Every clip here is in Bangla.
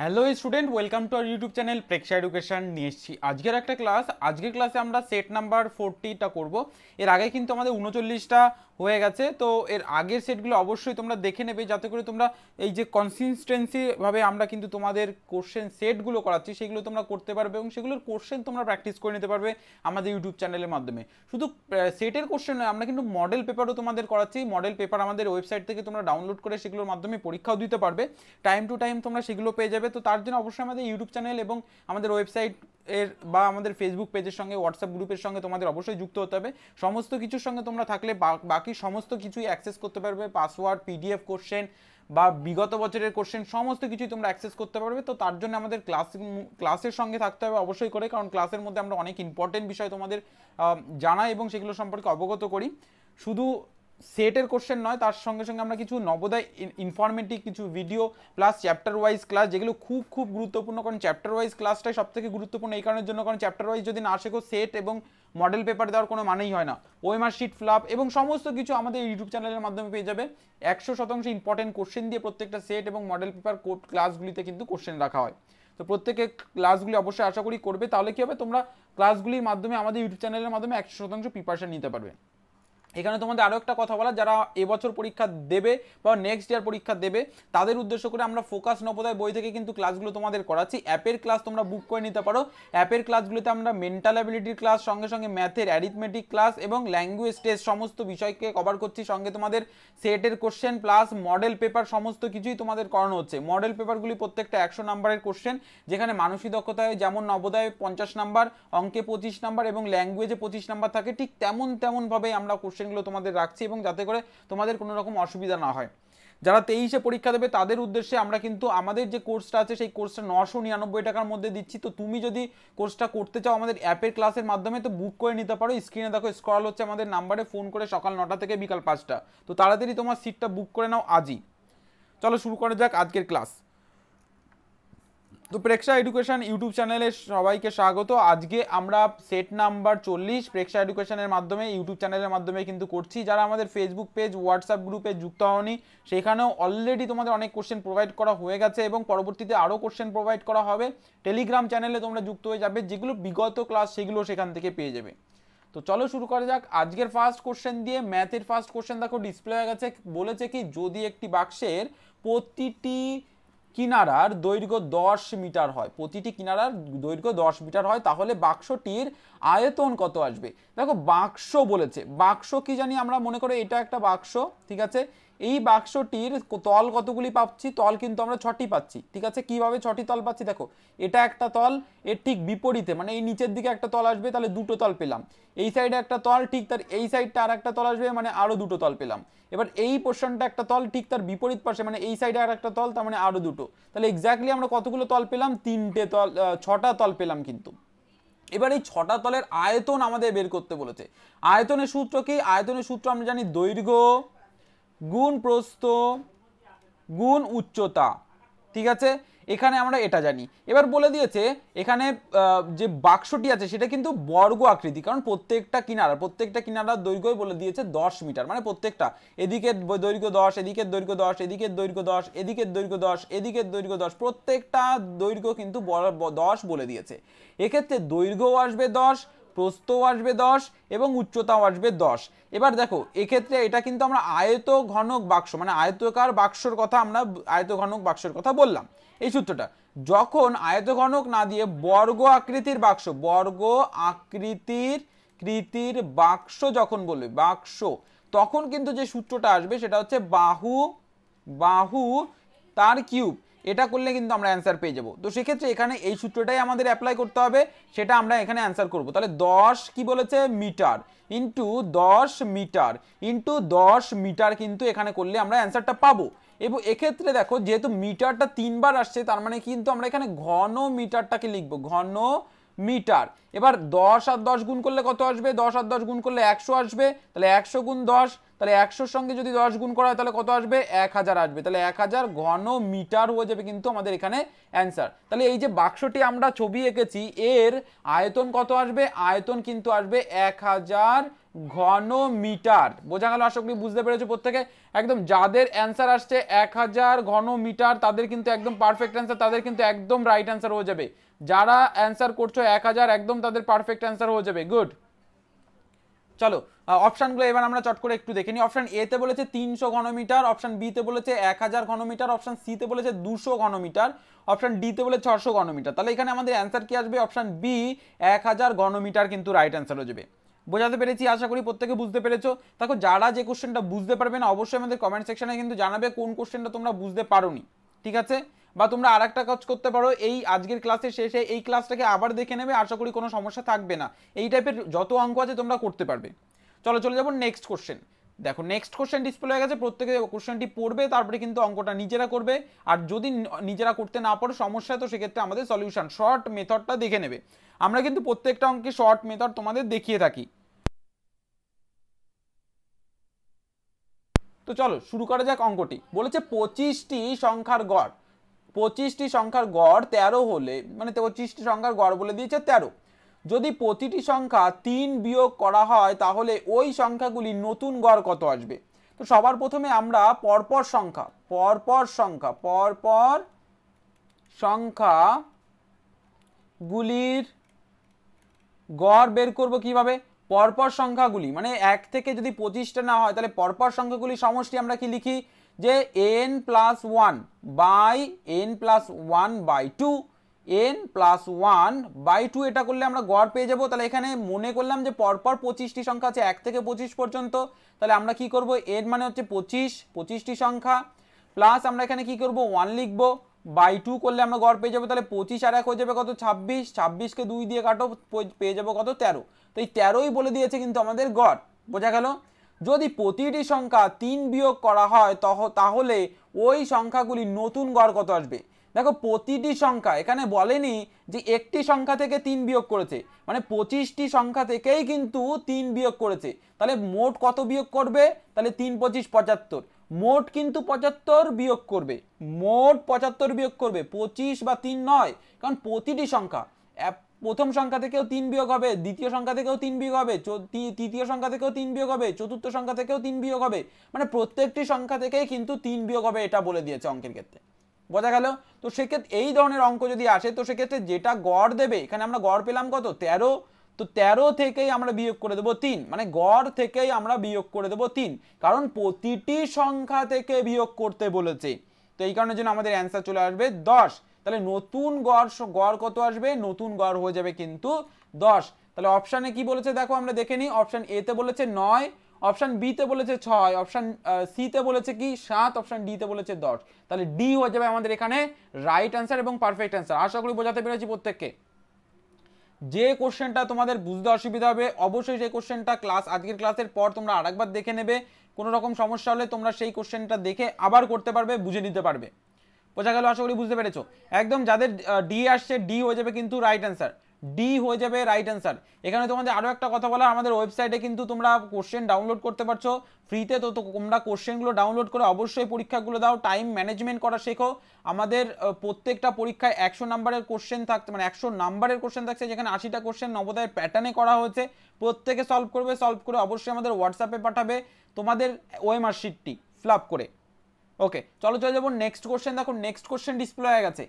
hello student welcome to our YouTube channel Preksha education নিয়ে এসেছি আজকের একটা ক্লাস আজকের ক্লাসে আমরা সেট নাম্বার ফোরটিটা করব এর আগে কিন্তু আমাদের উনচল্লিশটা হয়ে গেছে তো এর আগের সেটগুলো অবশ্যই তোমরা দেখে নেবে যাতে করে তোমরা এই যে কনসিস্টেন্সিভাবে আমরা কিন্তু তোমাদের কোশ্চেন সেটগুলো করাচ্ছি সেগুলো তোমরা করতে পারবে এবং সেগুলোর কোশ্চেন তোমরা প্র্যাকটিস করে নিতে পারবে আমাদের ইউটিউব চ্যানেলের মাধ্যমে শুধু সেটের কোশ্চেন নয় আমরা কিন্তু মডেল পেপারও তোমাদের করাচ্ছি মডেল পেপার আমাদের ওয়েবসাইট থেকে তোমরা ডাউনলোড করে সেগুলোর মাধ্যমে পরীক্ষাও দিতে পারবে টাইম টু টাইম তোমরা সেগুলো পেয়ে যাবে করে তো তার জন্য অবশ্যই আমাদের ইউটিউব চ্যানেল এবং আমাদের ওয়েবসাইট এর বা আমাদের ফেসবুক পেজের সঙ্গে হোয়াটসঅ্যাপ গ্রুপের সঙ্গে তোমাদের অবশ্যই যুক্ত হতে হবে সমস্ত কিছুর সঙ্গে তোমরা থাকলে বাকি সমস্ত কিছুই অ্যাক্সেস করতে পারবে পাসওয়ার্ড পিডিএফ কোশ্চেন বা বিগত বছরের কোশ্চেন সমস্ত কিছুই তোমরা অ্যাক্সেস করতে পারবে তো তার জন্য আমাদের ক্লাস ক্লাসের সঙ্গে থাকতে হবে অবশ্যই করে কারণ ক্লাসের মধ্যে আমরা অনেক ইম্পর্টেন্ট বিষয় তোমাদের জানাই এবং সেগুলো সম্পর্কে অবগত করি শুধু সেটের কোশ্চেন নয় তার সঙ্গে সঙ্গে আমরা কিছু নবোদয় ইনফরমেটিভ কিছু video plus chapter wise class যেগুলো খুব খুব গুরুত্বপূর্ণ কারণ চ্যাপ্টার ওয়াইজ ক্লাসটাই থেকে গুরুত্বপূর্ণ এই কারণের জন্য কারণ চ্যাপ্টার ওয়াইজ যদি না শেখো সেট এবং মডেল পেপার দেওয়ার কোনো মানেই হয় না ওয়েমার শিট ফ্লাপ এবং সমস্ত কিছু আমাদের ইউটিউব চ্যানেলের মাধ্যমে পেয়ে যাবে একশো শতাংশ ইম্পর্টেন্ট কোশ্চেন দিয়ে প্রত্যেকটা সেট এবং মডেল পেপার কোড ক্লাসগুলিতে কিন্তু কোশ্চেন রাখা হয় তো প্রত্যেকে ক্লাসগুলি অবশ্যই আশা করি করবে তাহলে কী হবে তোমরা ক্লাসগুলির মাধ্যমে আমাদের ইউটিউব চ্যানেলের মাধ্যমে একশো শতাংশ প্রিপারেশান নিতে পারবে এখানে তোমাদের আরও একটা কথা বলা যারা এবছর পরীক্ষা দেবে বা নেক্সট ইয়ার পরীক্ষা দেবে তাদের উদ্দেশ্য করে আমরা ফোকাস নবোদয় বই থেকে কিন্তু ক্লাসগুলো তোমাদের করাচ্ছি অ্যাপের ক্লাস তোমরা বুক করে নিতে পারো অ্যাপের ক্লাসগুলোতে আমরা মেন্টাল অ্যাবিলিটির ক্লাস সঙ্গে সঙ্গে ম্যাথের অ্যারিথমেটিক ক্লাস এবং ল্যাঙ্গুয়েজ টেস্ট সমস্ত বিষয়কে কভার করছি সঙ্গে তোমাদের সেটের কোশ্চেন প্লাস মডেল পেপার সমস্ত কিছুই তোমাদের করানো হচ্ছে মডেল পেপারগুলি প্রত্যেকটা একশো নাম্বারের কোশ্চেন যেখানে মানসিক দক্ষতায় যেমন নবোদয় পঞ্চাশ নাম্বার অঙ্কে পঁচিশ নাম্বার এবং ল্যাঙ্গুয়েজে পঁচিশ নাম্বার থাকে ঠিক তেমন তেমনভাবে আমরা কোশ্চেন কোশ্চেনগুলো তোমাদের রাখছি এবং যাতে করে তোমাদের কোনো রকম অসুবিধা না হয় যারা তেইশে পরীক্ষা দেবে তাদের উদ্দেশ্যে আমরা কিন্তু আমাদের যে কোর্সটা আছে সেই কোর্সটা নশো নিরানব্বই টাকার মধ্যে দিচ্ছি তো তুমি যদি কোর্সটা করতে চাও আমাদের অ্যাপের ক্লাসের মাধ্যমে তো বুক করে নিতে পারো স্ক্রিনে দেখো স্ক্রল হচ্ছে আমাদের নাম্বারে ফোন করে সকাল নটা থেকে বিকাল পাঁচটা তো তাড়াতাড়ি তোমার সিটটা বুক করে নাও আজই চলো শুরু করা যাক আজকের ক্লাস তো প্রেক্ষা এডুকেশন ইউটিউব চ্যানেলে সবাইকে স্বাগত আজকে আমরা সেট নাম্বার চল্লিশ প্রেক্ষা এডুকেশনের মাধ্যমে ইউটিউব চ্যানেলের মাধ্যমে কিন্তু করছি যারা আমাদের ফেসবুক পেজ হোয়াটসঅ্যাপ গ্রুপে যুক্ত হওনি সেখানেও অলরেডি তোমাদের অনেক কোশ্চেন প্রোভাইড করা হয়ে গেছে এবং পরবর্তীতে আরও কোশ্চেন প্রোভাইড করা হবে টেলিগ্রাম চ্যানেলে তোমরা যুক্ত হয়ে যাবে যেগুলো বিগত ক্লাস সেগুলো সেখান থেকে পেয়ে যাবে তো চলো শুরু করা যাক আজকের ফার্স্ট কোশ্চেন দিয়ে ম্যাথের ফার্স্ট কোশ্চেন দেখো ডিসপ্লে হয়ে গেছে বলেছে কি যদি একটি বাক্সের প্রতিটি কিনারার দৈর্ঘ্য দশ মিটার হয় প্রতিটি কিনারার দৈর্ঘ্য দশ মিটার হয় তাহলে বাক্সটির আয়তন কত আসবে দেখো বাক্স বলেছে বাক্স কি জানি আমরা মনে করি এটা একটা বাক্স ঠিক আছে এই বাক্সটির তল কতগুলি পাচ্ছি তল কিন্তু আমরা ছটি পাচ্ছি ঠিক আছে কিভাবে ছটি তল পাচ্ছি দেখো এটা একটা তল এর ঠিক বিপরীতে মানে এই নিচের দিকে একটা তল আসবে তাহলে দুটো তল পেলাম এই সাইডে একটা তল ঠিক তার এই সাইডটা আর একটা তল আসবে মানে আরও দুটো তল পেলাম এবার এই পোর্শনটা একটা তল ঠিক তার বিপরীত পাশে মানে এই সাইডে আর একটা তল তার মানে আরও দুটো তাহলে এক্স্যাক্টলি আমরা কতগুলো তল পেলাম তিনটে তল ছটা তল পেলাম কিন্তু এবার এই ছটা তলের আয়তন আমাদের বের করতে বলেছে আয়তনের সূত্র কি আয়তনের সূত্র আমরা জানি দৈর্ঘ্য গুণ প্রস্থ গুণ উচ্চতা ঠিক আছে এখানে আমরা এটা জানি এবার বলে দিয়েছে এখানে যে বাক্সটি আছে সেটা কিন্তু বর্গ আকৃতি কারণ প্রত্যেকটা কিনারা প্রত্যেকটা কিনারার দৈর্ঘ্যই বলে দিয়েছে দশ মিটার মানে প্রত্যেকটা এদিকের দৈর্ঘ্য দশ এদিকের দৈর্ঘ্য দশ এদিকের দৈর্ঘ্য দশ এদিকের দৈর্ঘ্য দশ এদিকের দৈর্ঘ্য দশ প্রত্যেকটা দৈর্ঘ্য কিন্তু দশ বলে দিয়েছে এক্ষেত্রে দৈর্ঘ্যও আসবে দশ প্রস্থ আসবে দশ এবং উচ্চতাও আসবে দশ এবার দেখো এক্ষেত্রে এটা কিন্তু আমরা আয়ত ঘনক বাক্স মানে আয়তকার বাক্সর কথা আমরা আয়ত ঘনক বাক্সর কথা বললাম এই সূত্রটা যখন আয়ত ঘনক না দিয়ে বর্গ আকৃতির বাক্স বর্গ আকৃতির কৃতির বাক্স যখন বলবে বাক্স তখন কিন্তু যে সূত্রটা আসবে সেটা হচ্ছে বাহু বাহু তার কিউব এটা করলে কিন্তু আমরা অ্যান্সার পেয়ে যাবো তো সেক্ষেত্রে এখানে এই সূত্রটাই আমাদের অ্যাপ্লাই করতে হবে সেটা আমরা এখানে অ্যান্সার করব তাহলে দশ কি বলেছে মিটার ইন্টু দশ মিটার ইন্টু দশ মিটার কিন্তু এখানে করলে আমরা অ্যান্সারটা পাবো এবং এক্ষেত্রে দেখো যেহেতু মিটারটা তিনবার আসছে তার মানে কিন্তু আমরা এখানে ঘন মিটারটাকে লিখবো ঘন মিটার এবার দশ আর দশ গুণ করলে কত আসবে দশ আর দশ গুণ করলে একশো আসবে তাহলে একশো গুণ দশ তাহলে একশোর সঙ্গে যদি দশ গুণ করা হয় তাহলে কত আসবে এক হাজার আসবে তাহলে এক হাজার ঘন মিটার হয়ে যাবে কিন্তু আমাদের এখানে অ্যান্সার তাহলে এই যে বাক্সটি আমরা ছবি এঁকেছি এর আয়তন কত আসবে আয়তন কিন্তু আসবে এক হাজার ঘন মিটার বোঝা গেল আশা করি বুঝতে পেরেছো প্রত্যেকে একদম যাদের অ্যান্সার আসছে এক হাজার ঘন মিটার তাদের কিন্তু একদম পারফেক্ট অ্যান্সার তাদের কিন্তু একদম রাইট অ্যান্সার হয়ে যাবে যারা অ্যান্সার করছো এক হাজার একদম তাদের পারফেক্ট অ্যান্সার হয়ে যাবে গুড চলো অপশানগুলো এবার আমরা চট করে একটু দেখে নিই অপশান এতে বলেছে তিনশো ঘনমিটার অপশান বিতে বলেছে এক হাজার ঘনমিটার অপশান সিতে বলেছে দুশো ঘনমিটার অপশান ডিতে বলে ছশো ঘনমিটার তাহলে এখানে আমাদের অ্যান্সার কি আসবে অপশান বি এক হাজার ঘনমিটার কিন্তু রাইট অ্যান্সার হয়ে যাবে বোঝাতে পেরেছি আশা করি প্রত্যেকে বুঝতে পেরেছো দেখো যারা যে কোশ্চেনটা বুঝতে পারবে না অবশ্যই আমাদের কমেন্ট সেকশনে কিন্তু জানাবে কোন কোশ্চেনটা তোমরা বুঝতে পারো ঠিক আছে বা তোমরা আর একটা কাজ করতে পারো এই আজকের ক্লাসের শেষে এই ক্লাসটাকে আবার দেখে নেবে আশা করি কোনো সমস্যা থাকবে না এই টাইপের যত অঙ্ক আছে তোমরা করতে পারবে চলো চলে যাবো নেক্সট কোশ্চেন দেখো নেক্সট কোশ্চেন ডিসপ্লে হয়ে গেছে প্রত্যেকে কোশ্চেনটি পড়বে তারপরে কিন্তু অঙ্কটা নিজেরা করবে আর যদি নিজেরা করতে না পারো সমস্যা তো সেক্ষেত্রে আমাদের সলিউশন শর্ট মেথডটা দেখে নেবে আমরা কিন্তু প্রত্যেকটা অঙ্কে শর্ট মেথড তোমাদের দেখিয়ে থাকি তো চলো শুরু করা যাক অঙ্কটি বলেছে পঁচিশটি সংখ্যার গড় পঁচিশটি সংখ্যার গড় তেরো হলে মানে পঁচিশটি সংখ্যার গড় বলে দিয়েছে তেরো যদি প্রতিটি সংখ্যা তিন বিয়োগ করা হয় তাহলে ওই সংখ্যাগুলি নতুন গড় কত আসবে তো সবার প্রথমে আমরা পরপর সংখ্যা পরপর সংখ্যা পরপর সংখ্যা গুলির গড় বের করব কিভাবে পরপর সংখ্যাগুলি মানে এক থেকে যদি পঁচিশটা না হয় তাহলে পরপর সংখ্যাগুলি সমষ্টি আমরা কি লিখি যে N plus one by N plus one by two N plus one by two এটা করলে আমরা গড় পেয়ে যাবো তাহলে এখানে মনে করলাম যে পরপর পঁচিশটি সংখ্যা আছে এক থেকে পঁচিশ পর্যন্ত তাহলে আমরা কি করব এন মানে হচ্ছে পঁচিশ পঁচিশটি সংখ্যা প্লাস আমরা এখানে কি করব ওয়ান লিখবো বাই টু করলে আমরা গড় পেয়ে যাবো তাহলে পঁচিশ আর এক হয়ে যাবে কত ছাব্বিশ ছাব্বিশকে দুই দিয়ে কাটো পেয়ে যাবো কত তেরো তো এই তেরোই বলে দিয়েছে কিন্তু আমাদের গড় বোঝা গেল যদি প্রতিটি সংখ্যা তিন বিয়োগ করা হয় তাহলে ওই সংখ্যাগুলি নতুন গড় কত আসবে দেখো প্রতিটি সংখ্যা এখানে বলেনি যে একটি সংখ্যা থেকে তিন বিয়োগ করেছে মানে পঁচিশটি সংখ্যা থেকেই কিন্তু তিন বিয়োগ করেছে তাহলে মোট কত বিয়োগ করবে তাহলে তিন পঁচিশ পঁচাত্তর মোট কিন্তু পঁচাত্তর বিয়োগ করবে মোট পঁচাত্তর বিয়োগ করবে পঁচিশ বা তিন নয় কারণ প্রতিটি সংখ্যা প্রথম সংখ্যা থেকেও তিন বিয়োগ হবে দ্বিতীয় সংখ্যা থেকেও তিন বিয়োগ হবে তৃতীয় সংখ্যা থেকেও তিন বিয়োগ হবে চতুর্থ সংখ্যা থেকেও তিন বিয়োগ হবে মানে প্রত্যেকটি সংখ্যা থেকেই কিন্তু তিন বিয়োগ হবে এটা বলে দিয়েছে অঙ্কের ক্ষেত্রে বোঝা গেল তো সেক্ষেত্রে এই ধরনের অঙ্ক যদি আসে তো সেক্ষেত্রে যেটা গড় দেবে এখানে আমরা গড় পেলাম কত তেরো তো তেরো থেকেই আমরা বিয়োগ করে দেবো তিন মানে গড় থেকেই আমরা বিয়োগ করে দেবো তিন কারণ প্রতিটি সংখ্যা থেকে বিয়োগ করতে বলেছে তো এই কারণে জন্য আমাদের অ্যান্সার চলে আসবে দশ তাহলে নতুন গড় গড় কত আসবে নতুন গড় হয়ে যাবে কিন্তু দশ তাহলে অপশানে কি বলেছে দেখো আমরা দেখে নিই অপশান এতে বলেছে নয় অপশান বিতে বলেছে ছয় অপশান সিতে বলেছে কি সাত অপশান ডিতে বলেছে দশ তাহলে ডি হয়ে যাবে আমাদের এখানে রাইট অ্যান্সার এবং পারফেক্ট অ্যান্সার আশা করি বোঝাতে পেরেছি প্রত্যেককে যে কোশ্চেনটা তোমাদের বুঝতে অসুবিধা হবে অবশ্যই সেই কোশ্চেনটা ক্লাস আজকের ক্লাসের পর তোমরা আরেকবার দেখে নেবে কোনো রকম সমস্যা হলে তোমরা সেই কোশ্চেনটা দেখে আবার করতে পারবে বুঝে নিতে পারবে বোঝা গেল আশা করি বুঝতে পেরেছো একদম যাদের ডি আসছে ডি হয়ে যাবে কিন্তু রাইট অ্যান্সার ডি হয়ে যাবে রাইট অ্যান্সার এখানে তোমাদের আরও একটা কথা বলা আমাদের ওয়েবসাইটে কিন্তু তোমরা কোশ্চেন ডাউনলোড করতে পারছো ফ্রিতে তো তোমরা কোশ্চেনগুলো ডাউনলোড করে অবশ্যই পরীক্ষাগুলো দাও টাইম ম্যানেজমেন্ট করা শেখো আমাদের প্রত্যেকটা পরীক্ষায় একশো নাম্বারের কোশ্চেন থাকতে মানে একশো নাম্বারের কোশ্চেন থাকছে যেখানে আশিটা কোশ্চেন নবোদয়ের প্যাটার্নে করা হয়েছে প্রত্যেকে সলভ করবে সলভ করে অবশ্যই আমাদের হোয়াটসঅ্যাপে পাঠাবে তোমাদের ওয়েমার শিটটি ফ্লাপ করে ওকে চলো চলে যাবো নেক্সট কোশ্চেন দেখো নেক্সট কোশ্চেন ডিসপ্লে হয়ে গেছে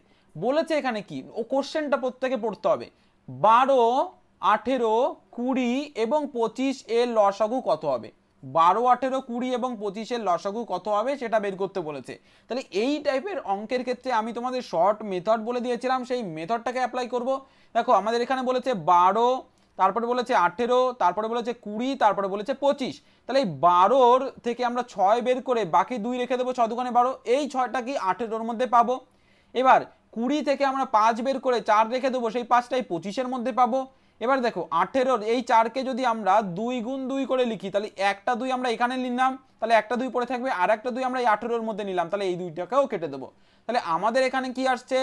বলেছে এখানে কি ও কোশ্চেনটা প্রত্যেকে পড়তে হবে বারো আঠেরো কুড়ি এবং পঁচিশ এর লসাগু কত হবে বারো আঠেরো কুড়ি এবং পঁচিশের লসাগু কত হবে সেটা বের করতে বলেছে তাহলে এই টাইপের অঙ্কের ক্ষেত্রে আমি তোমাদের শর্ট মেথড বলে দিয়েছিলাম সেই মেথডটাকে অ্যাপ্লাই করব দেখো আমাদের এখানে বলেছে বারো তারপরে বলেছে আঠেরো তারপরে বলেছে কুড়ি তারপরে বলেছে পঁচিশ তাহলে এই বারোর থেকে আমরা ছয় বের করে বাকি দুই রেখে দেবো ছ দোকানে বারো এই ছয়টা কি আঠেরোর মধ্যে পাবো এবার কুড়ি থেকে আমরা পাঁচ বের করে চার রেখে দেবো সেই পাঁচটাই পঁচিশের মধ্যে পাবো এবার দেখো আঠেরোর এই চারকে যদি আমরা দুই গুণ দুই করে লিখি তাহলে একটা দুই আমরা এখানে নিলাম তাহলে একটা দুই পড়ে থাকবে আর একটা দুই আমরা এই আঠেরোর মধ্যে নিলাম তাহলে এই দুইটাকেও কেটে দেবো তাহলে আমাদের এখানে কি আসছে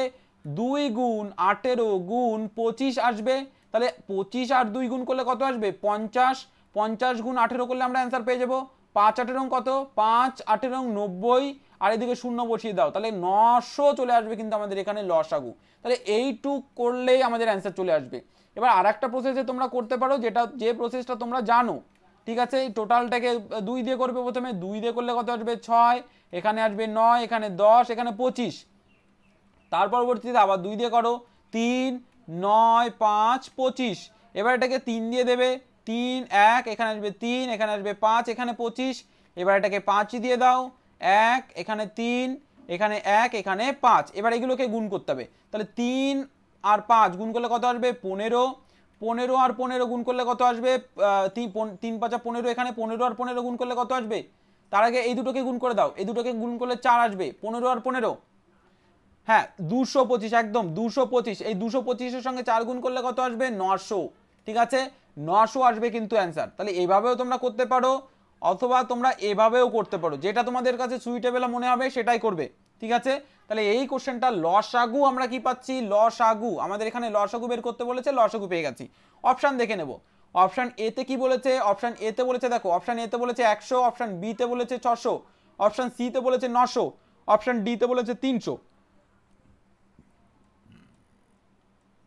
দুই গুণ আঠেরো গুণ পঁচিশ আসবে তাহলে পঁচিশ আর দুই গুণ করলে কত আসবে পঞ্চাশ পঞ্চাশ গুণ আঠেরো করলে আমরা অ্যান্সার পেয়ে যাবো পাঁচ আঠেরো কত পাঁচ আঠেরো নব্বই আর এদিকে শূন্য বসিয়ে দাও তাহলে নশো চলে আসবে কিন্তু আমাদের এখানে লসাগু তাহলে এইটুক করলেই আমাদের অ্যান্সার চলে আসবে এবার আর একটা প্রসেসে তোমরা করতে পারো যেটা যে প্রসেসটা তোমরা জানো ঠিক আছে এই টোটালটাকে দুই দিয়ে করবে প্রথমে দুই দিয়ে করলে কত আসবে ছয় এখানে আসবে নয় এখানে দশ এখানে পঁচিশ তার পরবর্তীতে আবার দুই দিয়ে করো তিন নয় পাঁচ পঁচিশ এবার এটাকে তিন দিয়ে দেবে তিন এক এখানে আসবে তিন এখানে আসবে পাঁচ এখানে পঁচিশ এবার এটাকে পাঁচই দিয়ে দাও এক এখানে তিন এখানে এক এখানে পাঁচ এবার এগুলোকে গুণ করতে হবে তাহলে তিন আর পাঁচ গুণ করলে কত আসবে পনেরো পনেরো আর পনেরো গুণ করলে কত আসবে তিন পাঁচা পনেরো এখানে পনেরো আর পনেরো গুণ করলে কত আসবে তার আগে এই দুটোকে গুণ করে দাও এই দুটোকে গুণ করলে চার আসবে পনেরো আর পনেরো হ্যাঁ দুশো পঁচিশ একদম দুশো পঁচিশ এই দুশো পঁচিশের সঙ্গে চার গুণ করলে কত আসবে নশো ঠিক আছে নশো আসবে কিন্তু অ্যান্সার তাহলে এইভাবেও তোমরা করতে পারো অথবা তোমরা এভাবেও করতে পারো যেটা তোমাদের কাছে সুইটেবেল মনে হবে সেটাই করবে ঠিক আছে তাহলে এই কোশ্চেনটা লসাগু আমরা কি পাচ্ছি লসাগু আমাদের এখানে লসাগু বের করতে বলেছে লসাগু পেয়ে গেছি অপশান দেখে নেব অপশান এতে কি বলেছে অপশান এতে বলেছে দেখো অপশান এতে বলেছে একশো অপশান বিতে বলেছে ছশো অপশান সিতে বলেছে নশো অপশান ডিতে বলেছে তিনশো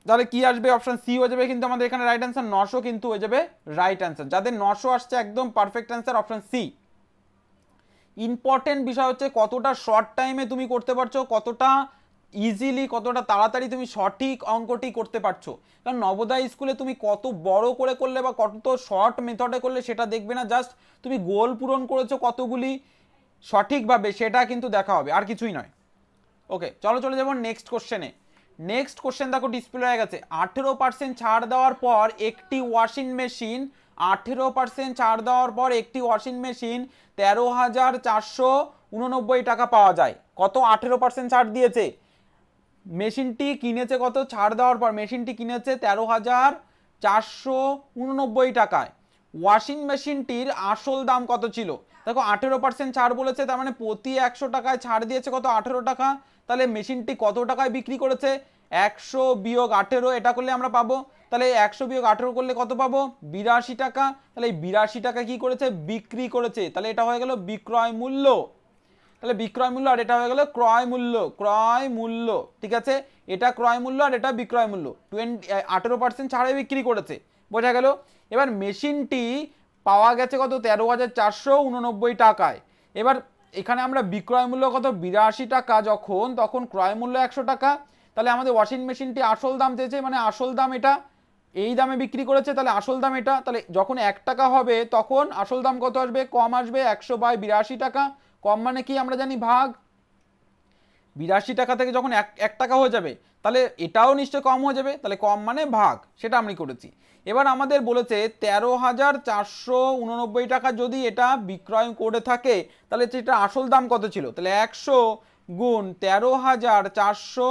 তাহলে কি আসবে অপশন সি হয়ে যাবে কিন্তু আমাদের এখানে রাইট অ্যান্সার নশো কিন্তু হয়ে যাবে রাইট অ্যান্সার যাদের নশো আসছে একদম perfect answer option C important বিষয় হচ্ছে কতটা শর্ট টাইমে তুমি করতে পারছো কতটা ইজিলি কতটা তাড়াতাড়ি তুমি সঠিক অঙ্কটি করতে পারছো কারণ নবোদয় স্কুলে তুমি কত বড় করে করলে বা কত শর্ট মেথডে করলে সেটা দেখবে না জাস্ট তুমি গোল পূরণ করেছো কতগুলি সঠিকভাবে সেটা কিন্তু দেখা হবে আর কিছুই নয় ওকে চলো চলে যাবো নেক্সট কোশ্চেনে নেক্সট কোশ্চেন দেখো ডিসপ্লে হয়ে গেছে আঠেরো পার্সেন্ট ছাড় দেওয়ার পর একটি ওয়াশিং মেশিন আঠেরো পার্সেন্ট ছাড় দেওয়ার পর একটি ওয়াশিং মেশিন তেরো হাজার চারশো উননব্বই টাকা পাওয়া যায় কত আঠেরো পার্সেন্ট ছাড় দিয়েছে মেশিনটি কিনেছে কত ছাড় দেওয়ার পর মেশিনটি কিনেছে তেরো হাজার চারশো উননব্বই টাকায় ওয়াশিং মেশিনটির আসল দাম কত ছিল দেখো আঠেরো পার্সেন্ট ছাড় বলেছে তার মানে প্রতি একশো টাকায় ছাড় দিয়েছে কত আঠেরো টাকা তাহলে মেশিনটি কত টাকায় বিক্রি করেছে একশো বিয়োগ আঠেরো এটা করলে আমরা পাবো তাহলে একশো বিয়োগ আঠেরো করলে কত পাবো বিরাশি টাকা তাহলে এই বিরাশি টাকা কি করেছে বিক্রি করেছে তাহলে এটা হয়ে গেল বিক্রয় মূল্য তাহলে বিক্রয় মূল্য আর এটা হয়ে গেল ক্রয় মূল্য ক্রয় মূল্য ঠিক আছে এটা ক্রয় মূল্য আর এটা বিক্রয় মূল্য টোয়েন্টি আঠেরো পার্সেন্ট ছাড়ে বিক্রি করেছে বোঝা গেল এবার মেশিনটি পাওয়া গেছে কত তেরো হাজার চারশো উননব্বই টাকায় এবার এখানে আমরা বিক্রয় মূল্য কত বিরাশি টাকা যখন তখন ক্রয় মূল্য একশো টাকা তাহলে আমাদের ওয়াশিং মেশিনটি আসল দাম চেয়েছে মানে আসল দাম এটা এই দামে বিক্রি করেছে তাহলে আসল দাম এটা তাহলে যখন এক টাকা হবে তখন আসল দাম কত আসবে কম আসবে একশো বাই বিরাশি টাকা কম মানে কি আমরা জানি ভাগ বিরাশি টাকা থেকে যখন এক এক টাকা হয়ে যাবে তাহলে এটাও নিশ্চয় কম হয়ে যাবে তাহলে কম মানে ভাগ সেটা আমি করেছি এবার আমাদের বলেছে তেরো হাজার চারশো উননব্বই টাকা যদি এটা বিক্রয় করে থাকে তাহলে সেটা আসল দাম কত ছিল তাহলে একশো গুণ তেরো হাজার চারশো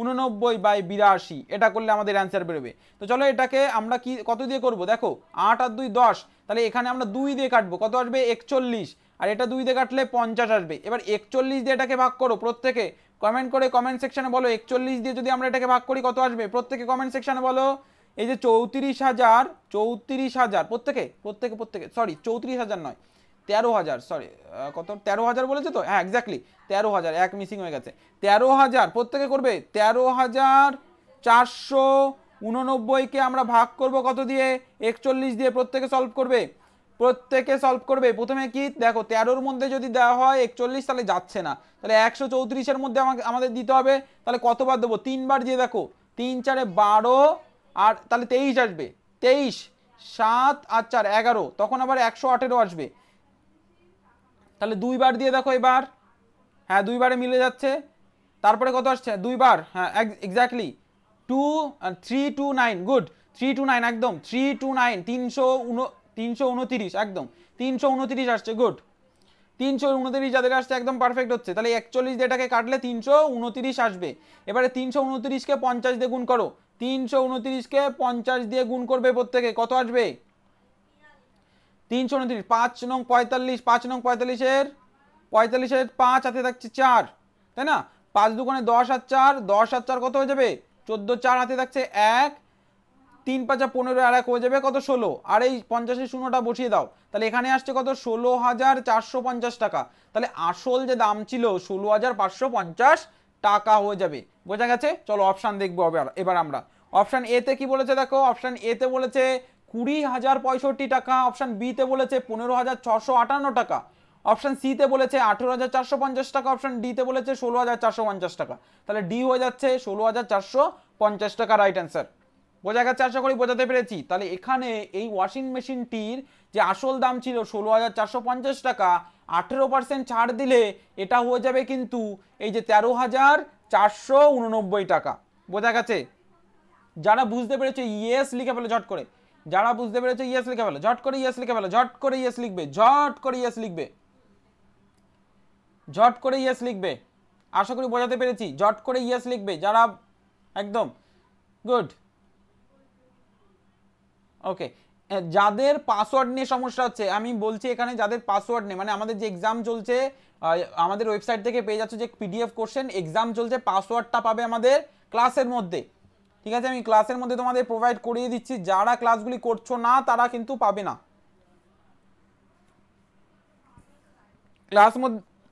উননব্বই বাই বিরাশি এটা করলে আমাদের অ্যান্সার বেরোবে তো চলো এটাকে আমরা কি কত দিয়ে করব দেখো আট আর দুই দশ তাহলে এখানে আমরা দুই দিয়ে কাটবো কত আসবে একচল্লিশ আর এটা দুই দিয়ে কাটলে পঞ্চাশ আসবে এবার একচল্লিশ দিয়ে এটাকে ভাগ করো প্রত্যেকে কমেন্ট করে কমেন্ট সেকশানে বলো একচল্লিশ দিয়ে যদি আমরা এটাকে ভাগ করি কত আসবে প্রত্যেকে কমেন্ট সেকশানে বলো এই যে চৌত্রিশ হাজার চৌত্রিশ হাজার প্রত্যেকে প্রত্যেকে প্রত্যেকে সরি চৌত্রিশ হাজার নয় তেরো হাজার সরি কত তেরো হাজার বলেছে তো হ্যাঁ এক্স্যাক্টলি তেরো হাজার এক মিসিং হয়ে গেছে তেরো হাজার প্রত্যেকে করবে তেরো হাজার চারশো উননব্বইকে আমরা ভাগ করব কত দিয়ে একচল্লিশ দিয়ে প্রত্যেকে সলভ করবে প্রত্যেকে সলভ করবে প্রথমে কি দেখো তেরোর মধ্যে যদি দেওয়া হয় একচল্লিশ তাহলে যাচ্ছে না তাহলে একশো চৌত্রিশের মধ্যে আমাকে আমাদের দিতে হবে তাহলে কতবার দেবো তিনবার দিয়ে দেখো তিন চারে বারো আর তাহলে তেইশ আসবে তেইশ সাত আর চার এগারো তখন আবার একশো আঠেরো আসবে তাহলে দুইবার দিয়ে দেখো এবার হ্যাঁ দুইবারে মিলে যাচ্ছে তারপরে কত আসছে দুইবার হ্যাঁ exactly two three two nine good three two nine একদম থ্রি টু নাইন তিনশো উনো তিনশো উনতিরিশ একদম তিনশো উনতিরিশ আসছে গুড তিনশো উনতিরিশ যাদের আসছে একদম পারফেক্ট হচ্ছে তাহলে একচল্লিশ ডেটাকে কাটলে তিনশো উনতিরিশ আসবে এবারে তিনশো উনতিরিশকে পঞ্চাশ দিয়ে গুণ করো তিনশো উনতিরিশকে পঞ্চাশ দিয়ে গুণ করবে প্রত্যেকে কত আসবে তিনশো উনত্রিশ পাঁচ নং পঁয়তাল্লিশ পাঁচ নং পঁয়তাল্লিশের পঁয়তাল্লিশের পাঁচ হাতে থাকছে চার তাই না পাঁচ দুকানে দশ আর চার দশ আর চার কত হয়ে যাবে চোদ্দো চার হাতে থাকছে এক তিন পাঁচা পনেরো আর এক হয়ে যাবে কত ষোলো আর এই পঞ্চাশের শূন্যটা বসিয়ে দাও তাহলে এখানে আসছে কত ষোলো হাজার চারশো পঞ্চাশ টাকা তাহলে আসল যে দাম ছিল ষোলো হাজার পাঁচশো পঞ্চাশ টাকা হয়ে যাবে বোঝা গেছে চলো অপশান দেখবো এবার আমরা অপশান এতে কি বলেছে দেখো অপশান এতে বলেছে কুড়ি হাজার পঁয়ষট্টি টাকা অপশান বিতে বলেছে পনেরো হাজার ছশো আটান্ন টাকা অপশান সিতে বলেছে আঠেরো হাজার চারশো পঞ্চাশ টাকা অপশান ডিতে বলেছে ষোলো হাজার চারশো পঞ্চাশ টাকা তাহলে ডি হয়ে যাচ্ছে ষোলো হাজার চারশো পঞ্চাশ টাকা রাইট অ্যান্সার বোঝা গেছে আশা করি বোঝাতে পেরেছি তাহলে এখানে এই ওয়াশিং মেশিনটির যে আসল দাম ছিল ষোলো হাজার চারশো পঞ্চাশ টাকা আঠেরো পার্সেন্ট ছাড় দিলে এটা হয়ে যাবে কিন্তু এই যে তেরো হাজার চারশো উননব্বই টাকা বোঝা গেছে যারা বুঝতে পেরেছে ইয়েস লিখে ফেলে ঝট করে যারা বুঝতে পেরেছে ইয়েস লিখে ফেলো ঝট করে ইয়েস লিখে ফেলো ঝট করে ইয়েস লিখবে ঝট করে ইয়েস লিখবে ঝট করে ইয়েস লিখবে আশা করি বোঝাতে পেরেছি ঝট করে ইয়েস লিখবে যারা একদম গুড ওকে যাদের পাসওয়ার্ড নিয়ে সমস্যা হচ্ছে আমি বলছি এখানে যাদের পাসওয়ার্ড নেই মানে আমাদের যে এক্সাম চলছে আমাদের ওয়েবসাইট থেকে পেয়ে যাচ্ছে যে পিডিএফ কোশ্চেন এক্সাম চলছে পাসওয়ার্ডটা পাবে আমাদের ক্লাসের মধ্যে ঠিক আছে আমি ক্লাসের মধ্যে তোমাদের প্রোভাইড করিয়ে দিচ্ছি যারা ক্লাসগুলি করছো না তারা কিন্তু পাবে না ক্লাস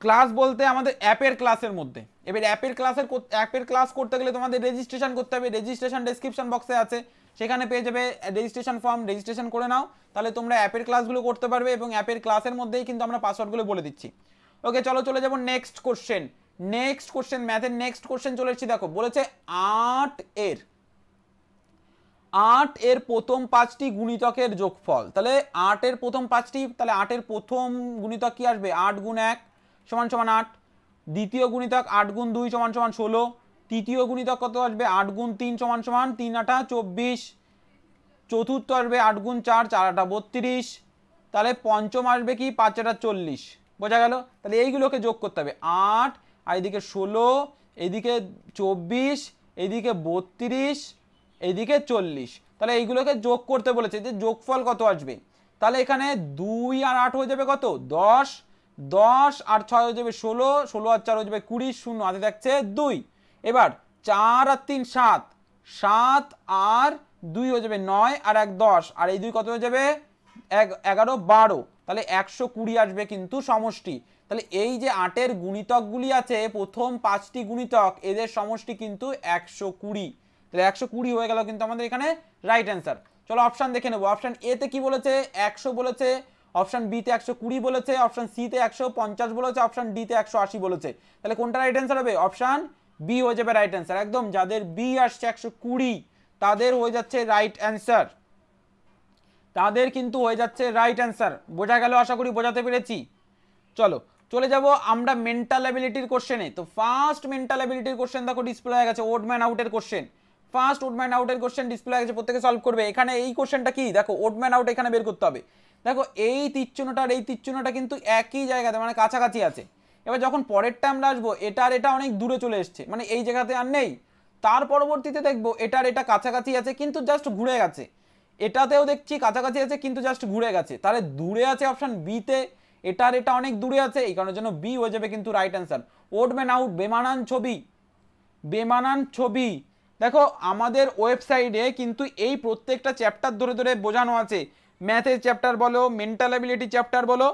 ক্লাস বলতে আমাদের অ্যাপের ক্লাসের মধ্যে এবার অ্যাপের ক্লাসের অ্যাপের ক্লাস করতে গেলে তোমাদের রেজিস্ট্রেশন করতে হবে রেজিস্ট্রেশন ডিসক্রিপশন বক্সে আছে সেখানে পেয়ে যাবে রেজিস্ট্রেশন ফর্ম রেজিস্ট্রেশন করে নাও তাহলে তোমরা অ্যাপের ক্লাসগুলো করতে পারবে এবং অ্যাপের ক্লাসের মধ্যেই কিন্তু আমরা পাসওয়ার্ডগুলো বলে দিচ্ছি ওকে চলো চলে যাবো নেক্সট কোশ্চেন নেক্সট কোশ্চেন ম্যাথের নেক্সট কোশ্চেন চলে এসেছি দেখো বলেছে আট এর আট এর প্রথম পাঁচটি গুণিতকের যোগফল তাহলে আটের প্রথম পাঁচটি তাহলে আটের প্রথম গুণিতক কি আসবে আট গুণ এক সমান সমান আট দ্বিতীয় গুণিতক আট গুণ দুই সমান সমান ষোলো তৃতীয় গুণিতক কত আসবে আট গুণ তিন সমান সমান তিন আটা চব্বিশ চতুর্থ আসবে আট গুণ চার চার আটা বত্রিশ তাহলে পঞ্চম আসবে কি পাঁচ আটা চল্লিশ বোঝা গেল তাহলে এইগুলোকে যোগ করতে হবে আট আর এদিকে ষোলো এদিকে চব্বিশ এদিকে বত্রিশ এইদিকে চল্লিশ তাহলে এইগুলোকে যোগ করতে বলেছে যে যোগফল কত আসবে তাহলে এখানে দুই আর আট হয়ে যাবে কত দশ দশ আর ছয় হয়ে যাবে ষোলো ষোলো আর চার হয়ে যাবে কুড়ি শূন্য হাতে দেখছে দুই এবার চার আর তিন সাত সাত আর দুই হয়ে যাবে নয় আর এক দশ আর এই দুই কত হয়ে যাবে এক এগারো বারো তাহলে একশো কুড়ি আসবে কিন্তু সমষ্টি তাহলে এই যে আটের গুণিতকগুলি আছে প্রথম পাঁচটি গুণিতক এদের সমষ্টি কিন্তু একশো কুড়ি তাহলে একশো কুড়ি হয়ে গেল কিন্তু আমাদের এখানে রাইট অ্যান্সার চলো অপশান দেখে নেবো অপশান এতে কি বলেছে একশো বলেছে অপশান বিতে একশো কুড়ি বলেছে অপশান সিতে একশো পঞ্চাশ বলেছে অপশান ডিতে একশো আশি বলেছে তাহলে কোনটা রাইট অ্যান্সার হবে অপশান বি হয়ে যাবে রাইট অ্যান্সার একদম যাদের বি আসছে একশো কুড়ি তাদের হয়ে যাচ্ছে রাইট অ্যান্সার তাদের কিন্তু হয়ে যাচ্ছে রাইট অ্যান্সার বোঝা গেল আশা করি বোঝাতে পেরেছি চলো চলে যাব আমরা মেন্টাল অ্যাবিলিটির কোশ্চেনে তো ফার্স্ট মেন্টাল অ্যাবিলিটির কোশ্চেন দেখো ডিসপ্লে হয়ে গেছে ওড ম্যান আউটের কোশ্চেন ফার্স্ট ওডম্যান আউটের কোশ্চেন ডিসপ্লে আছে প্রত্যেকে সলভ করবে এখানে এই কোশ্চেনটা কি দেখো ওডম্যান আউট এখানে বের করতে হবে দেখো এই তিচ্ছন্নটার এই তিচ্ছন্নটা কিন্তু একই জায়গাতে মানে কাছাকাছি আছে এবার যখন পরেরটা আমরা আসবো এটার এটা অনেক দূরে চলে এসছে মানে এই জায়গাতে আর নেই তার পরবর্তীতে দেখবো এটার এটা কাছাকাছি আছে কিন্তু জাস্ট ঘুরে গেছে এটাতেও দেখছি কাছাকাছি আছে কিন্তু জাস্ট ঘুরে গেছে তাহলে দূরে আছে অপশান বিতে এটার এটা অনেক দূরে আছে এই কারণের জন্য বি হয়ে যাবে কিন্তু রাইট অ্যান্সার ওডম্যান আউট বেমানান ছবি বেমানান ছবি দেখো আমাদের ওয়েবসাইটে কিন্তু এই প্রত্যেকটা চ্যাপ্টার ধরে ধরে বোঝানো আছে ম্যাথের চ্যাপ্টার বলো মেন্টাল অ্যাবিলিটি চ্যাপ্টার বলো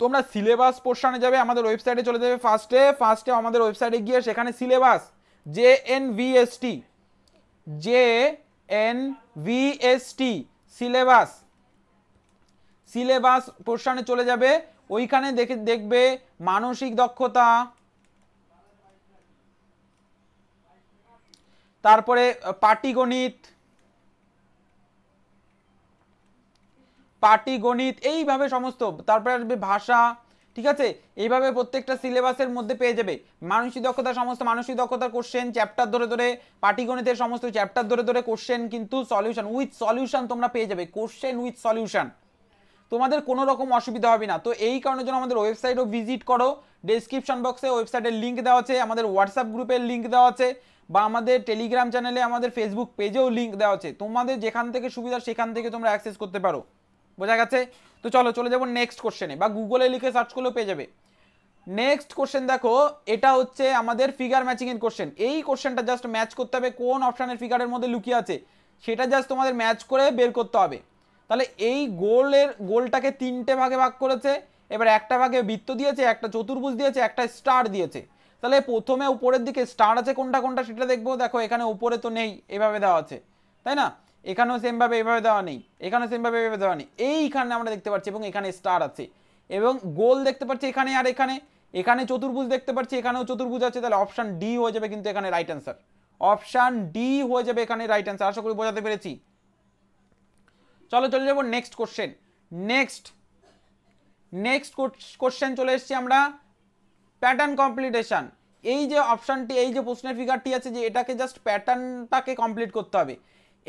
তোমরা সিলেবাস পোর্শনে যাবে আমাদের ওয়েবসাইটে চলে যাবে ফার্স্টে ফার্স্টে আমাদের ওয়েবসাইটে গিয়ে সেখানে syllabus J N VST J N VST syllabus syllabus পোর্শনে চলে যাবে ওইখানে দেখে দেখবে মানসিক দক্ষতা তারপরে পাটিগণিত পাটিগণিত এইভাবে সমস্ত তারপরে আসবে ভাষা ঠিক আছে এইভাবে প্রত্যেকটা সিলেবাসের মধ্যে পেয়ে যাবে মানসিক দক্ষতা সমস্ত মানসিক দক্ষতার কোশ্চেন চ্যাপ্টার ধরে ধরে পাটিগণিতের সমস্ত চ্যাপ্টার ধরে ধরে কোশ্চেন কিন্তু সলিউশন উইথ সলিউশন তোমরা পেয়ে যাবে কোশ্চেন উইথ সলিউশন তোমাদের কোনো রকম অসুবিধা হবে না তো এই কারণের জন্য আমাদের ওয়েবসাইটও ভিজিট করো ডেসক্রিপশন বক্সে ওয়েবসাইটের লিঙ্ক দেওয়া আছে আমাদের হোয়াটসঅ্যাপ গ্রুপের লিঙ্ক দেওয়া আছে বা আমাদের টেলিগ্রাম চ্যানেলে আমাদের ফেসবুক পেজেও লিঙ্ক দেওয়া আছে তোমাদের যেখান থেকে সুবিধা সেখান থেকে তোমরা অ্যাক্সেস করতে পারো বোঝা গেছে তো চলো চলে যাবো নেক্সট কোশ্চেনে বা গুগলে লিখে সার্চ করলেও পেয়ে যাবে নেক্সট কোশ্চেন দেখো এটা হচ্ছে আমাদের ফিগার এর কোশ্চেন এই কোশ্চেনটা জাস্ট ম্যাচ করতে হবে কোন অপশানের ফিগারের মধ্যে লুকিয়ে আছে সেটা জাস্ট তোমাদের ম্যাচ করে বের করতে হবে তাহলে এই গোলের গোলটাকে তিনটে ভাগে ভাগ করেছে এবার একটা ভাগে বৃত্ত দিয়েছে একটা চতুর্ভুজ দিয়েছে একটা স্টার দিয়েছে তাহলে প্রথমে উপরের দিকে স্টার আছে কোনটা কোনটা সেটা দেখবো দেখো এখানে উপরে তো নেই এভাবে দেওয়া আছে তাই না এখানেও সেমভাবে এভাবে দেওয়া নেই এখানেও সেমভাবে এভাবে দেওয়া নেই এইখানে আমরা দেখতে পাচ্ছি এবং এখানে স্টার আছে এবং গোল দেখতে পাচ্ছি এখানে আর এখানে এখানে চতুর্ভুজ দেখতে পাচ্ছি এখানেও চতুর্ভুজ আছে তাহলে অপশান ডি হয়ে যাবে কিন্তু এখানে রাইট অ্যান্সার অপশান ডি হয়ে যাবে এখানে রাইট অ্যান্সার আশা করি বোঝাতে পেরেছি চলো চলে যাবো next question next next question চলে এসছি আমরা প্যাটার্ন কমপ্লিটেশান এই যে অপশানটি এই যে প্রশ্নের ফিগারটি আছে যে এটাকে জাস্ট প্যাটার্নটাকে কমপ্লিট করতে হবে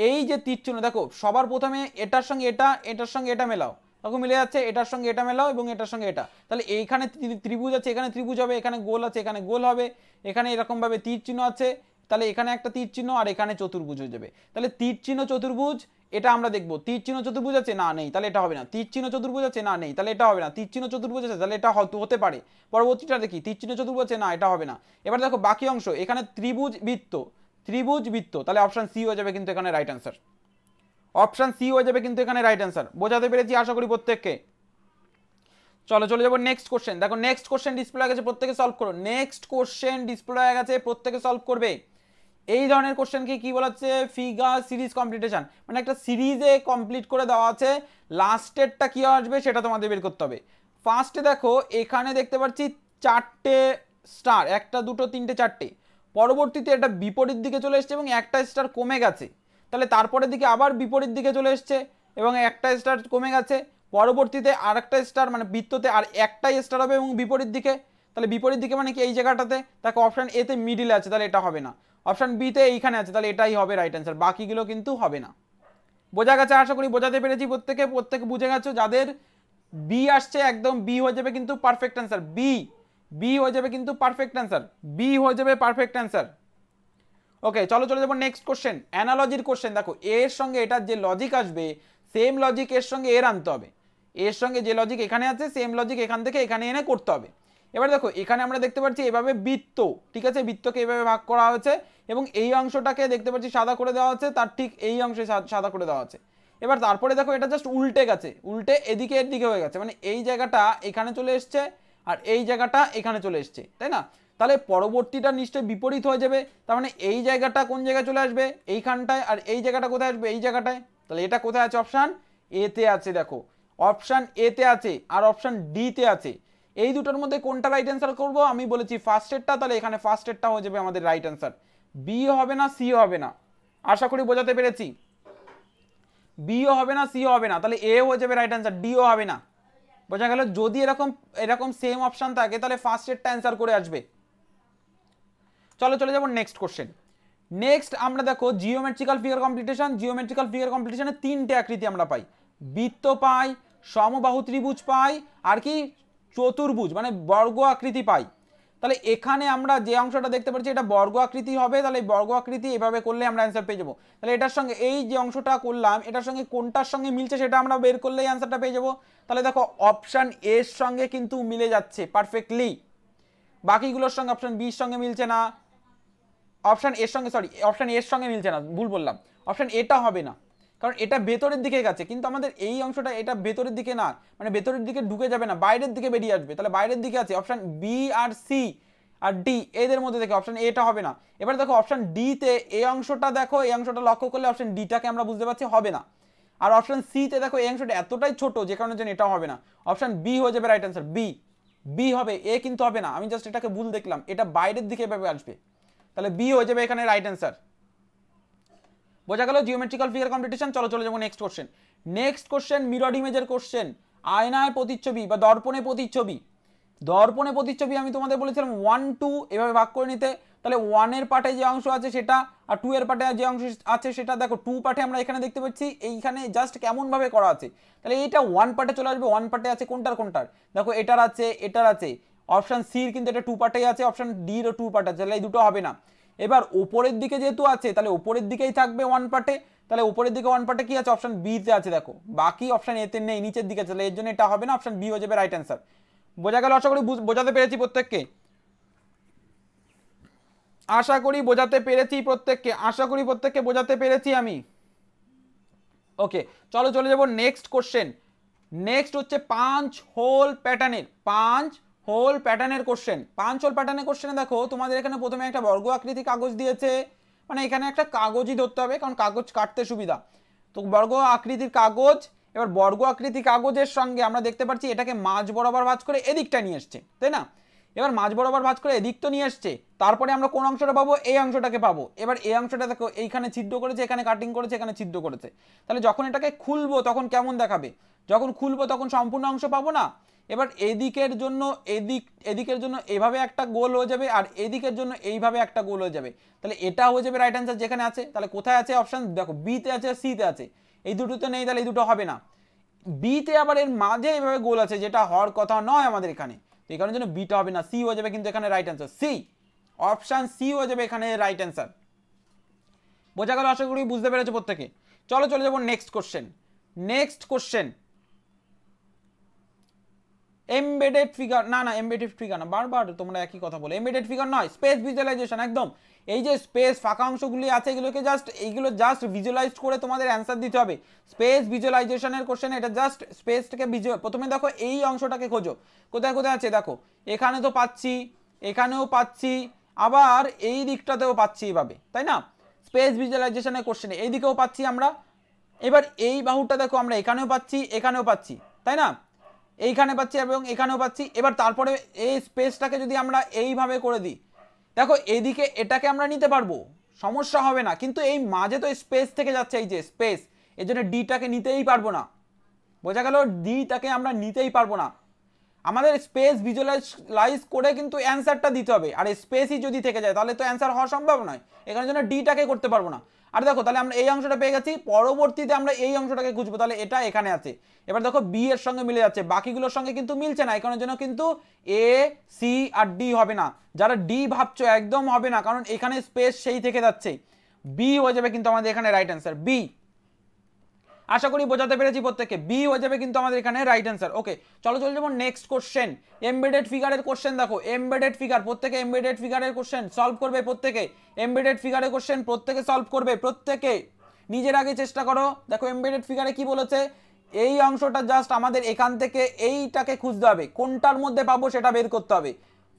এই যে তীরচূর্ণ দেখো সবার প্রথমে এটার সঙ্গে এটা এটার সঙ্গে এটা মেলাও তখন মিলে যাচ্ছে এটার সঙ্গে এটা মেলাও এবং এটার সঙ্গে এটা তাহলে এইখানে ত্রিভুজ আছে এখানে ত্রিভুজ হবে এখানে গোল আছে এখানে গোল হবে এখানে এরকমভাবে তীর চিহ্ন আছে তাহলে এখানে একটা তীর চিহ্ন আর এখানে চতুর্ভুজ হয়ে যাবে তাহলে তীর চিহ্ন চতুর্ভুজ এটা আমরা দেখবো তীর চিহ্ন চতুর্ভুজ আছে না নেই তাহলে এটা হবে না তীর চিহ্ন চতুর্ভুজ আছে না নেই তাহলে এটা হবে না তীর চিহ্ন চতুর্ভুজ আছে তাহলে এটা হতে পারে পরবর্তীটা দেখি তীর চিহ্ন চতুর্ভুজ আছে না এটা হবে না এবার দেখো বাকি অংশ এখানে ত্রিভুজ বৃত্ত ত্রিভুজ বৃত্ত তাহলে অপশান সি হয়ে যাবে কিন্তু এখানে রাইট অ্যান্সার অপশান সি হয়ে যাবে কিন্তু এখানে রাইট অ্যান্সার বোঝাতে পেরেছি আশা করি প্রত্যেককে চলো চলে যাবো নেক্সট কোশ্চেন দেখো নেক্সট কোশ্চেন ডিসপ্লে হয়ে গেছে প্রত্যেকে সলভ করো নেক্সট কোশ্চেন ডিসপ্লে হয়ে গেছে প্রত্যেকে সলভ করবে এই ধরনের কোশ্চেনকে কি বলা হচ্ছে ফিগার সিরিজ কমপ্লিটেশন মানে একটা সিরিজে কমপ্লিট করে দেওয়া আছে লাস্টেরটা কী আসবে সেটা তোমাদের বের করতে হবে ফার্স্টে দেখো এখানে দেখতে পাচ্ছি চারটে স্টার একটা দুটো তিনটে চারটে পরবর্তীতে এটা বিপরীত দিকে চলে এসছে এবং একটা স্টার কমে গেছে তাহলে তারপরের দিকে আবার বিপরীত দিকে চলে এসছে এবং একটা স্টার কমে গেছে পরবর্তীতে আর একটা স্টার মানে বৃত্ততে আর একটাই স্টার হবে এবং বিপরীত দিকে তাহলে বিপরীত দিকে মানে কি এই জায়গাটাতে তাকে অপশান এতে মিডিলে আছে তাহলে এটা হবে না অপশান বিতে এইখানে আছে তাহলে এটাই হবে রাইট অ্যান্সার বাকিগুলো কিন্তু হবে না বোঝা গেছে আশা করি বোঝাতে পেরেছি প্রত্যেকে প্রত্যেকে বুঝে গেছো যাদের বি আসছে একদম বি হয়ে যাবে কিন্তু পারফেক্ট অ্যান্সার বি বি হয়ে যাবে কিন্তু পারফেক্ট অ্যান্সার বি হয়ে যাবে পারফেক্ট অ্যান্সার ওকে চলো চলে যাবো নেক্সট কোশ্চেন অ্যানালজির কোশ্চেন দেখো এর সঙ্গে এটার যে লজিক আসবে সেম লজিক এর সঙ্গে এর আনতে হবে এর সঙ্গে যে লজিক এখানে আছে সেম লজিক এখান থেকে এখানে এনে করতে হবে এবার দেখো এখানে আমরা দেখতে পাচ্ছি এভাবে বৃত্ত ঠিক আছে বৃত্তকে এভাবে ভাগ করা হয়েছে এবং এই অংশটাকে দেখতে পাচ্ছি সাদা করে দেওয়া আছে তার ঠিক এই অংশে সাদা করে দেওয়া আছে এবার তারপরে দেখো এটা জাস্ট উল্টে গেছে উল্টে এদিকে এদিকে হয়ে গেছে মানে এই জায়গাটা এখানে চলে এসছে আর এই জায়গাটা এখানে চলে এসছে তাই না তাহলে পরবর্তীটা নিশ্চয়ই বিপরীত হয়ে যাবে তার মানে এই জায়গাটা কোন জায়গায় চলে আসবে এইখানটায় আর এই জায়গাটা কোথায় আসবে এই জায়গাটায় তাহলে এটা কোথায় আছে অপশান এতে আছে দেখো অপশান এতে আছে আর অপশান ডিতে আছে এই দুটোর মধ্যে কোনটা রাইট অ্যান্সার করবো আমি বলেছি ফার্স্ট এডটা তাহলে এখানে ফার্স্ট এডটা হয়ে যাবে আমাদের রাইট অ্যান্সার বি হবে না সি হবে না আশা করি বোঝাতে পেরেছি বিও হবে না সিও হবে না তাহলে এ হয়ে যাবে রাইট অ্যান্সার ডিও হবে না বোঝা গেল যদি এরকম এরকম সেম অপশান থাকে তাহলে ফার্স্ট এডটা অ্যান্সার করে আসবে চলো চলে যাবো নেক্সট কোশ্চেন নেক্সট আমরা দেখো geometrical figure competition geometrical figure কম্পিটিশনে তিনটে আকৃতি আমরা পাই বৃত্ত পাই সমবাহু ত্রিভুজ পাই আর কি চতুর্ভুজ মানে বর্গ আকৃতি পাই তাহলে এখানে আমরা যে অংশটা দেখতে পাচ্ছি এটা বর্গ আকৃতি হবে তাহলে বর্গ আকৃতি এভাবে করলে আমরা অ্যান্সার পেয়ে যাবো তাহলে এটার সঙ্গে এই যে অংশটা করলাম এটার সঙ্গে কোনটার সঙ্গে মিলছে সেটা আমরা বের করলেই অ্যান্সারটা পেয়ে যাবো তাহলে দেখো অপশান এর সঙ্গে কিন্তু মিলে যাচ্ছে পারফেক্টলি বাকিগুলোর সঙ্গে অপশান বির সঙ্গে মিলছে না অপশান এর সঙ্গে সরি অপশান এর সঙ্গে মিলছে না ভুল বললাম অপশান এটা হবে না কারণ এটা ভেতরের দিকে গেছে কিন্তু আমাদের এই অংশটা এটা ভেতরের দিকে না মানে ভেতরের দিকে ঢুকে যাবে না বাইরের দিকে বেরিয়ে আসবে তাহলে বাইরের দিকে আছে অপশান বি আর সি আর ডি এদের মধ্যে দেখে অপশান এটা হবে না এবার দেখো অপশান ডিতে এই অংশটা দেখো এই অংশটা লক্ষ্য করলে অপশান ডিটাকে আমরা বুঝতে পারছি হবে না আর অপশান সিতে দেখো এই অংশটা এতটাই ছোট যে কারণে জন্য এটা হবে না অপশান বি হয়ে যাবে রাইট অ্যান্সার বি বি হবে এ কিন্তু হবে না আমি জাস্ট এটাকে ভুল দেখলাম এটা বাইরের দিকে এভাবে আসবে তাহলে বি হয়ে যাবে এখানে রাইট অ্যান্সার বোঝা গেল জিওমেট্রিক্যাল ফিগার কম্পিটিশন চলো চলে যাবো next question next question mirrored ইমেজের কোশ্চেন আয়নায় প্রতিচ্ছবি বা দর্পণে প্রতিচ্ছবি দর্পণে প্রতিচ্ছবি আমি তোমাদের বলেছিলাম ওয়ান টু এভাবে ভাগ করে নিতে তাহলে ওয়ানের পার্টে যে অংশ আছে সেটা আর টু এর পার্টে যে অংশ আছে সেটা দেখো টু পার্টে আমরা এখানে দেখতে পাচ্ছি এইখানে জাস্ট কেমনভাবে করা আছে তাহলে এটা ওয়ান পার্টে চলে আসবে ওয়ান পার্টে আছে কোনটার কোনটার দেখো এটার আছে এটার আছে অপশান সির কিন্তু এটা টু পার্টেই আছে অপশান ডিরও টু পার্ট আছে তাহলে এই দুটো হবে না এবার ওপরের দিকে যেহেতু আছে তাহলে ওপরের দিকেই থাকবে ওয়ান পার্টে তাহলে ওপরের দিকে ওয়ান পার্টে কি আছে অপশন বিতে আছে দেখো বাকি অপশন এতে নেই নিচের দিকে আছে তাহলে এর জন্য এটা হবে না অপশন বি হয়ে যাবে রাইট অ্যান্সার বোঝা গেল আশা করি বোঝাতে পেরেছি প্রত্যেককে আশা করি বোঝাতে পেরেছি প্রত্যেককে আশা করি প্রত্যেককে বোঝাতে পেরেছি আমি ওকে চলো চলে যাব নেক্সট কোশ্চেন নেক্সট হচ্ছে পাঁচ হোল প্যাটার্নের পাঁচ হোল প্যাটার্নের কোশ্চেন পাঞ্চল প্যাটার্নের কোশ্চেনে দেখো তোমাদের এখানে প্রথমে একটা বর্গ আকৃতি কাগজ দিয়েছে মানে এখানে একটা কাগজই ধরতে হবে কারণ কাগজ কাটতে সুবিধা তো বর্গ আকৃতির কাগজ এবার বর্গ আকৃতি কাগজের সঙ্গে আমরা দেখতে পাচ্ছি এটাকে মাঝ বরাবর ভাজ করে এদিকটা নিয়ে এসছে তাই না এবার মাঝ বরাবর ভাজ করে এদিক তো নিয়ে এসছে তারপরে আমরা কোন অংশটা পাবো এই অংশটাকে পাবো এবার এই অংশটা দেখো এইখানে ছিদ্র করেছে এখানে কাটিং করেছে এখানে ছিদ্র করেছে তাহলে যখন এটাকে খুলবো তখন কেমন দেখাবে যখন খুলবো তখন সম্পূর্ণ অংশ পাবো না এবার এদিকের জন্য এদিক এদিকের জন্য এভাবে একটা গোল হয়ে যাবে আর এদিকের জন্য এইভাবে একটা গোল হয়ে যাবে তাহলে এটা হয়ে যাবে রাইট অ্যান্সার যেখানে আছে তাহলে কোথায় আছে অপশান দেখো বিতে আছে আর সিতে আছে এই দুটোতে নেই তাহলে এই দুটো হবে না বিতে আবার এর মাঝে এভাবে গোল আছে যেটা হওয়ার কথা নয় আমাদের এখানে তো এই কারণে জন্য বিটা হবে না সি হয়ে যাবে কিন্তু এখানে right answer C option C হয়ে যাবে এখানে রাইট অ্যান্সার বোঝা গেল আশা করি বুঝতে পেরেছো প্রত্যেকে চলো চলে যাবো next question next question embedded figure না না এমবেডেড ফিগার না বারবার তোমরা একই কথা বলো এমবেডেড ফিগার নয় স্পেস ভিজুয়ালাইজেশন একদম এই যে স্পেস ফাঁকা অংশগুলি আছে এগুলোকে জাস্ট এইগুলো জাস্ট ভিজুয়ালাইজ করে তোমাদের অ্যান্সার দিতে হবে স্পেস ভিজুয়ালাইজেশনের কোশ্চেন এটা জাস্ট স্পেসটাকে ভিজুয়াল প্রথমে দেখো এই অংশটাকে খোঁজো কোথায় কোথায় আছে দেখো এখানে তো পাচ্ছি এখানেও পাচ্ছি আবার এই দিকটাতেও পাচ্ছি এইভাবে তাই না স্পেস ভিজুয়ালাইজেশনের কোশ্চেনে এই দিকেও পাচ্ছি আমরা এবার এই বাহুটা দেখো আমরা এখানেও পাচ্ছি এখানেও পাচ্ছি তাই না এইখানে পাচ্ছি এবং এখানেও পাচ্ছি এবার তারপরে এই স্পেসটাকে যদি আমরা এইভাবে করে দিই দেখো এদিকে এটাকে আমরা নিতে পারবো সমস্যা হবে না কিন্তু এই মাঝে তো স্পেস থেকে যাচ্ছে এই যে স্পেস এর জন্য ডিটাকে নিতেই পারবো না বোঝা গেল ডিটাকে আমরা নিতেই পারবো না আমাদের স্পেস ভিজুয়ালাইজ করে কিন্তু অ্যান্সারটা দিতে হবে আর স্পেসই যদি থেকে যায় তাহলে তো অ্যান্সার হওয়া সম্ভব নয় এখানে জন্য ডিটাকে করতে পারবো না আর দেখো তাহলে আমরা এই অংশটা পেয়ে গেছি পরবর্তীতে আমরা এই অংশটাকে খুঁজবো তাহলে এটা এখানে আছে এবার দেখো বি এর সঙ্গে মিলে যাচ্ছে বাকিগুলোর সঙ্গে কিন্তু মিলছে না এখানের জন্য কিন্তু এ সি আর ডি হবে না যারা ডি ভাবছো একদম হবে না কারণ এখানে স্পেস সেই থেকে যাচ্ছে বি হয়ে যাবে কিন্তু আমাদের এখানে রাইট অ্যান্সার বি আশা করি বোঝাতে পেরেছি প্রত্যেককে বি হয়ে যাবে কিন্তু আমাদের এখানে রাইট অ্যান্সার ওকে চলো চলে যাবো নেক্সট কোশ্চেন এমবেডেড ফিগারের কোশ্চেন দেখো এমবেডেড ফিগার প্রত্যেকে এমবেডেড ফিগারের কোশ্চেন সলভ করবে প্রত্যেকে এমবেডেড ফিগারের কোশ্চেন প্রত্যেকে সলভ করবে প্রত্যেকে নিজের আগে চেষ্টা করো দেখো এমবেডেড ফিগারে কি বলেছে এই অংশটা জাস্ট আমাদের এখান থেকে এইটাকে খুঁজতে হবে কোনটার মধ্যে পাবো সেটা বের করতে হবে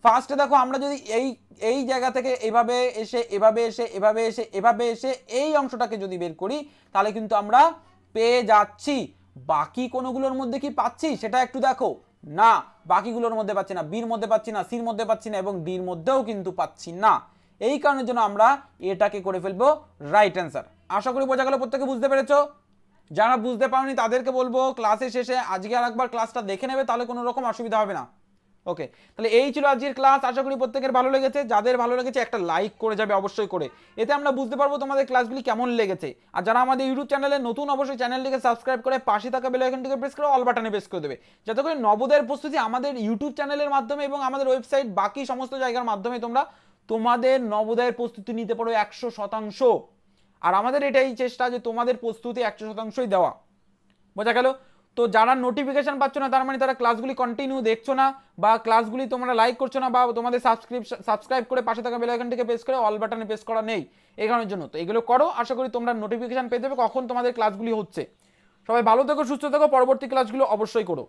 ফার্স্টে দেখো আমরা যদি এই এই জায়গা থেকে এভাবে এসে এভাবে এসে এভাবে এসে এভাবে এসে এই অংশটাকে যদি বের করি তাহলে কিন্তু আমরা পেয়ে যাচ্ছি বাকি কোনোগুলোর মধ্যে কি পাচ্ছি সেটা একটু দেখো না বাকিগুলোর মধ্যে পাচ্ছি না বির মধ্যে পাচ্ছি না সির মধ্যে পাচ্ছি না এবং ডির মধ্যেও কিন্তু পাচ্ছি না এই কারণের জন্য আমরা এটাকে করে ফেলবো রাইট অ্যান্সার আশা করি বোঝা গেল প্রত্যেকে বুঝতে পেরেছো যারা বুঝতে পারোনি তাদেরকে বলবো ক্লাসে শেষে আজকে আর একবার ক্লাসটা দেখে নেবে তাহলে কোনো রকম অসুবিধা হবে না ওকে তাহলে এই ছিল আজকের ক্লাস আশা করি প্রত্যেকের ভালো লেগেছে যাদের ভালো লেগেছে একটা লাইক করে যাবে অবশ্যই করে এতে আমরা বুঝতে পারবো তোমাদের ক্লাসগুলি কেমন লেগেছে আর যারা আমাদের ইউটিউব চ্যানেলে নতুন অবশ্যই চ্যানেলটিকে সাবস্ক্রাইব করে পাশে থাকা এখান থেকে প্রেস করে অল বাটনে প্রেস করে দেবে যাতে করে নবদের প্রস্তুতি আমাদের ইউটিউব চ্যানেলের মাধ্যমে এবং আমাদের ওয়েবসাইট বাকি সমস্ত জায়গার মাধ্যমে তোমরা তোমাদের নবদের প্রস্তুতি নিতে পারো একশো শতাংশ আর আমাদের এটাই চেষ্টা যে তোমাদের প্রস্তুতি একশো শতাংশই দেওয়া বোঝা গেল তো যারা নোটিফিকেশান পাচ্ছ না তার মানে তারা ক্লাসগুলি কন্টিনিউ দেখছো না বা ক্লাসগুলি তোমরা লাইক করছো না বা তোমাদের সাবস্ক্রিপ সাবস্ক্রাইব করে পাশে থাকা থেকে প্রেস করে অল বাটনে প্রেস করা নেই এখানের জন্য তো এগুলো করো আশা করি তোমরা নোটিফিকেশান পেয়ে যাবে কখন তোমাদের ক্লাসগুলি হচ্ছে সবাই ভালো থেকো সুস্থ থেকো পরবর্তী ক্লাসগুলো অবশ্যই করো